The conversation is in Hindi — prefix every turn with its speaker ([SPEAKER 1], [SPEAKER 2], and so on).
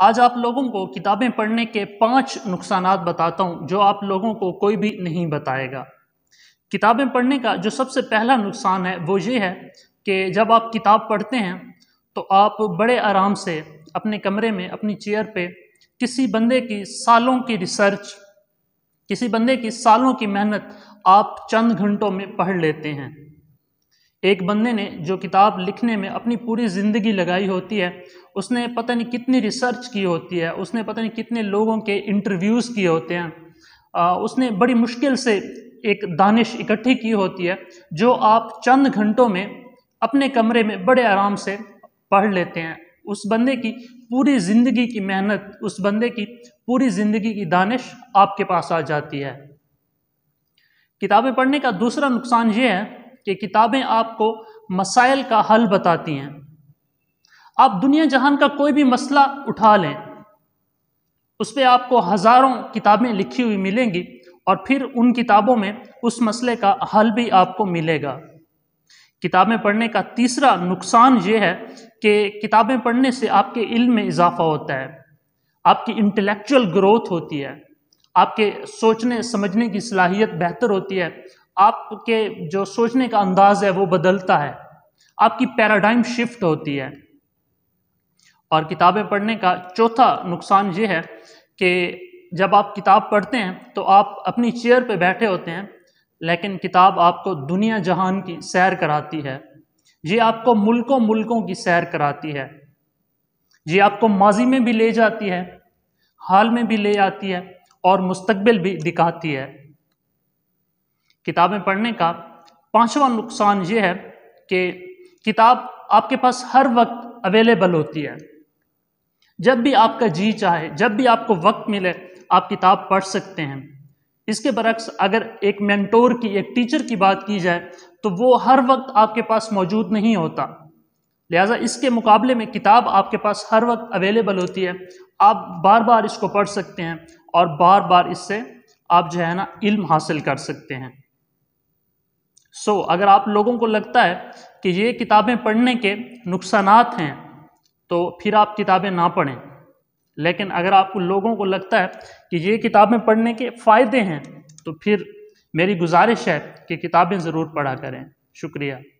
[SPEAKER 1] आज आप लोगों को किताबें पढ़ने के पांच नुकसान बताता हूं जो आप लोगों को कोई भी नहीं बताएगा किताबें पढ़ने का जो सबसे पहला नुकसान है वो ये है कि जब आप किताब पढ़ते हैं तो आप बड़े आराम से अपने कमरे में अपनी चेयर पे किसी बंदे की सालों की रिसर्च किसी बंदे की सालों की मेहनत आप चंद घंटों में पढ़ लेते हैं एक बंदे ने जो किताब लिखने में अपनी पूरी ज़िंदगी लगाई होती है उसने पता नहीं कितनी रिसर्च की होती है उसने पता नहीं कितने लोगों के इंटरव्यूज़ किए होते हैं आ, उसने बड़ी मुश्किल से एक दानिश इकट्ठी की होती है जो आप चंद घंटों में अपने कमरे में बड़े आराम से पढ़ लेते हैं उस बंदे की पूरी ज़िंदगी की मेहनत उस बंदे की पूरी ज़िंदगी की दानिश आपके पास आ जाती है किताबें पढ़ने का दूसरा नुकसान ये है कि किताबें आपको मसाइल का हल बताती हैं आप दुनिया जहान का कोई भी मसला उठा लें उस पर आपको हज़ारों किताबें लिखी हुई मिलेंगी और फिर उन किताबों में उस मसले का हल भी आपको मिलेगा किताबें पढ़ने का तीसरा नुकसान ये है कि किताबें पढ़ने से आपके इल्म में इजाफा होता है आपकी इंटेलेक्चुअल ग्रोथ होती है आपके सोचने समझने की सलाहियत बेहतर होती है आपके जो सोचने का अंदाज है वो बदलता है आपकी पैराडाइम शिफ्ट होती है और किताबें पढ़ने का चौथा नुकसान ये है कि जब आप किताब पढ़ते हैं तो आप अपनी चेयर पे बैठे होते हैं लेकिन किताब आपको दुनिया जहान की सैर कराती है ये आपको मुल्कों मुल्कों की सैर कराती है ये आपको माजी में भी ले जाती है हाल में भी ले जाती है और मुस्तबिल भी दिखाती है किताबें पढ़ने का पांचवा नुकसान ये है कि किताब आपके पास हर वक्त अवेलेबल होती है जब भी आपका जी चाहे जब भी आपको वक्त मिले आप किताब पढ़ सकते हैं इसके बरक्स अगर एक मेंटोर की एक टीचर की बात की जाए तो वो हर वक्त आपके पास मौजूद नहीं होता लिहाजा इसके मुकाबले में किताब आपके पास हर वक्त अवेलेबल होती है आप बार बार इसको पढ़ सकते हैं और बार बार इससे आप जो है ना इल्म हासिल कर सकते हैं सो so, अगर आप लोगों को लगता है कि ये किताबें पढ़ने के नुकसान हैं तो फिर आप किताबें ना पढ़ें लेकिन अगर आप लोगों को लगता है कि ये किताबें पढ़ने के फ़ायदे हैं तो फिर मेरी गुजारिश है कि किताबें ज़रूर पढ़ा करें शुक्रिया